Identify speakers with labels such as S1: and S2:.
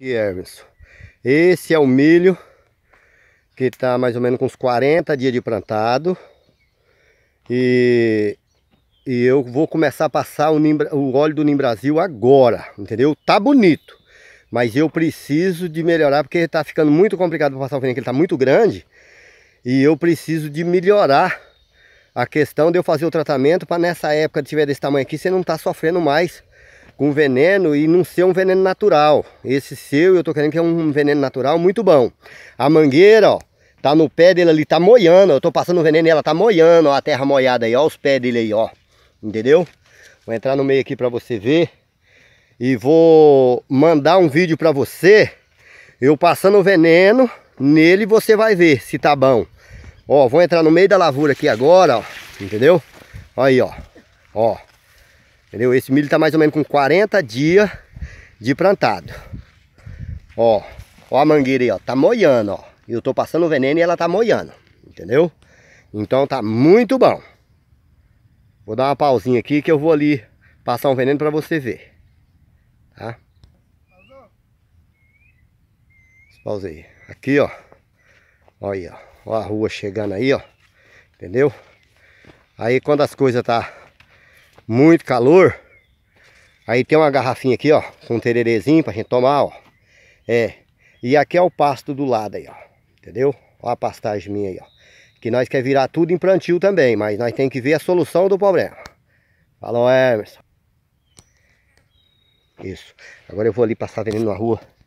S1: E é, Everson. Esse é o milho que está mais ou menos com uns 40 dias de plantado. E, e eu vou começar a passar o, o óleo do Nim Brasil agora, entendeu? Tá bonito, mas eu preciso de melhorar porque está ficando muito complicado para passar o feno, que ele está muito grande. E eu preciso de melhorar a questão de eu fazer o tratamento para nessa época, tiver desse tamanho aqui, você não está sofrendo mais com veneno e não ser um veneno natural. Esse seu eu tô querendo que é um veneno natural muito bom. A mangueira, ó, tá no pé dele ali, tá moiando. Eu tô passando veneno e ela tá moiando, ó, a terra moiada aí, ó, os pés dele aí, ó. Entendeu? Vou entrar no meio aqui para você ver e vou mandar um vídeo para você. Eu passando veneno nele, você vai ver se tá bom. Ó, vou entrar no meio da lavoura aqui agora, ó, entendeu? Aí, ó, ó. Entendeu? Esse milho tá mais ou menos com 40 dias de plantado. Ó, ó a mangueira aí, ó. Tá moiando, ó. Eu tô passando o veneno e ela tá moiando. Entendeu? Então tá muito bom. Vou dar uma pausinha aqui que eu vou ali passar um veneno para você ver. Tá? Pausei. Aqui, ó. Olha aí, ó. ó. a rua chegando aí, ó. Entendeu? Aí quando as coisas tá muito calor. Aí tem uma garrafinha aqui, ó, com um tererezinho pra gente tomar, ó. É, e aqui é o pasto do lado aí, ó, entendeu? Ó a pastagem minha aí, ó. Que nós quer virar tudo em plantio também, mas nós tem que ver a solução do problema. Falou, Emerson. Isso. Agora eu vou ali passar veneno na rua.